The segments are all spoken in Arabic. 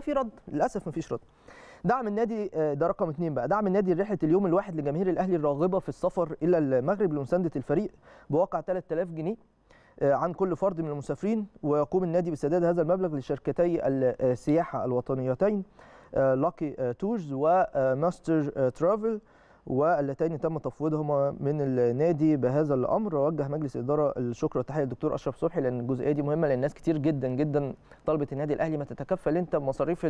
في رد للاسف مفيش رد دعم النادي آه، ده رقم اثنين بقى دعم النادي رحله اليوم الواحد لجماهير الاهلي الراغبه في السفر الى المغرب لمسانده الفريق بواقع 3000 جنيه آه، عن كل فرد من المسافرين ويقوم النادي بسداد هذا المبلغ لشركتي السياحه الوطنيتين لاكي تورز وماستر ترافل واللتان تم تفويضهما من النادي بهذا الامر وجه مجلس الاداره الشكر والتحيه للدكتور اشرف صبحي لان الجزئيه دي مهمه لان ناس كتير جدا جدا طلبت النادي الاهلي ما تتكفل انت بمصاريف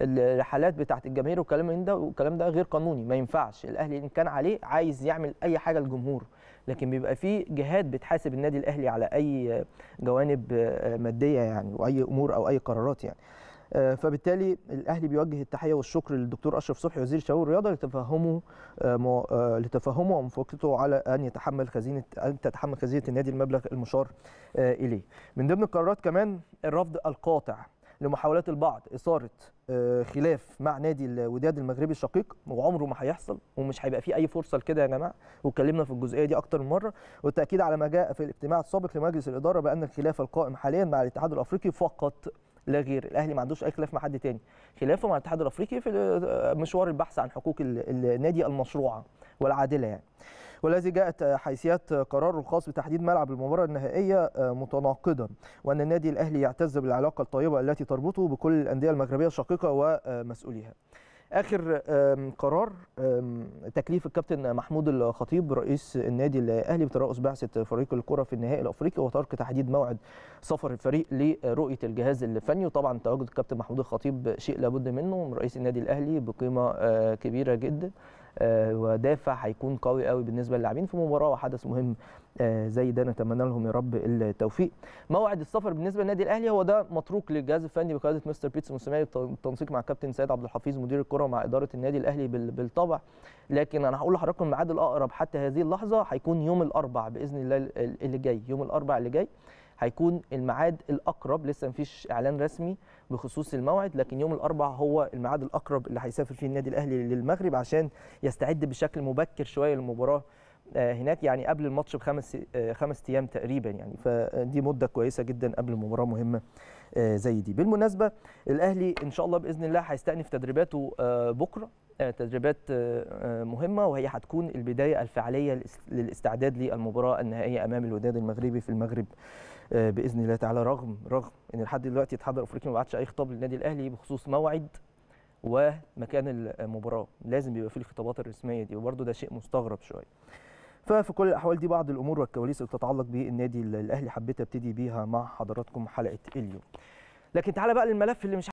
الرحلات بتاعه الجماهير والكلام من ده والكلام ده غير قانوني ما ينفعش الاهلي ان كان عليه عايز يعمل اي حاجه للجمهور لكن بيبقى في جهات بتحاسب النادي الاهلي على اي جوانب ماديه يعني واي امور او اي قرارات يعني آه، فبالتالي الاهلي بيوجه التحيه والشكر للدكتور اشرف صبحي وزير الشباب والرياضه لتفهمه آه، آه، لتفهمه وموافقته على ان يتحمل خزينه ان تتحمل خزينه النادي المبلغ المشار اليه. من ضمن القرارات كمان الرفض القاطع لمحاولات البعض اثاره خلاف مع نادي الوداد المغربي الشقيق وعمره ما هيحصل ومش هيبقى فيه اي فرصه لكده يا جماعه واتكلمنا في الجزئيه دي اكتر من مره والتاكيد على ما جاء في الاجتماع السابق لمجلس الاداره بان الخلاف القائم حاليا مع الاتحاد الافريقي فقط لا غير الاهلي ما عندوش اي خلاف مع حد تاني خلافه مع الاتحاد الافريقي في مشوار البحث عن حقوق النادي المشروعه والعادله يعني والذي جاءت حيثيات قراره الخاص بتحديد ملعب المباراه النهائيه آه، متناقضا وان النادي الاهلي يعتز بالعلاقه الطيبه التي تربطه بكل الانديه المغربيه الشقيقه ومسؤوليها اخر قرار تكليف الكابتن محمود الخطيب رئيس النادي الاهلي بترأس بعثه فريق الكره في النهائي الافريقي وترك تحديد موعد سفر الفريق لرؤيه الجهاز الفني وطبعا تواجد الكابتن محمود الخطيب شيء لابد منه رئيس النادي الاهلي بقيمه آه، كبيره جدا آه، ودافع هيكون قوي قوي بالنسبه للاعبين في مباراه وحدث مهم آه، زي ده نتمنى لهم يا رب التوفيق موعد السفر بالنسبه للنادي الاهلي هو ده متروك للجهاز الفني بقياده مستر بيتس موسيماني بالتنسيق مع كابتن سيد عبد الحفيظ مدير الكره مع اداره النادي الاهلي بالطبع لكن انا هقول لحضراتكم الميعاد الاقرب حتى هذه اللحظه هيكون يوم الاربع باذن الله اللي جاي يوم الاربع اللي جاي هيكون الميعاد الاقرب لسه مفيش اعلان رسمي بخصوص الموعد لكن يوم الاربعاء هو الميعاد الاقرب اللي هيسافر فيه النادي الاهلي للمغرب عشان يستعد بشكل مبكر شويه للمباراه آه، هناك يعني قبل الماتش بخمس آه، خمس ايام تقريبا يعني فدي مده كويسه جدا قبل مباراه مهمه آه، زي دي بالمناسبه الاهلي ان شاء الله باذن الله هيستأنف تدريباته بكره تدريبات آه، آه، مهمه وهي هتكون البدايه الفعليه للاستعداد للمباراه النهائيه امام الوداد المغربي في المغرب آه، باذن الله تعالى رغم رغم ان لحد دلوقتي اتحاد افريقيا ما بعتش اي خطاب للنادي الاهلي بخصوص موعد ومكان المباراه لازم بيبقى في الخطابات الرسميه دي وبرده ده شيء مستغرب شويه ففي كل الاحوال دي بعض الامور والكواليس اللي تتعلق بالنادي الاهلي حبيت ابتدي بيها مع حضراتكم حلقه اليوم لكن تعالى بقى للملف اللي مش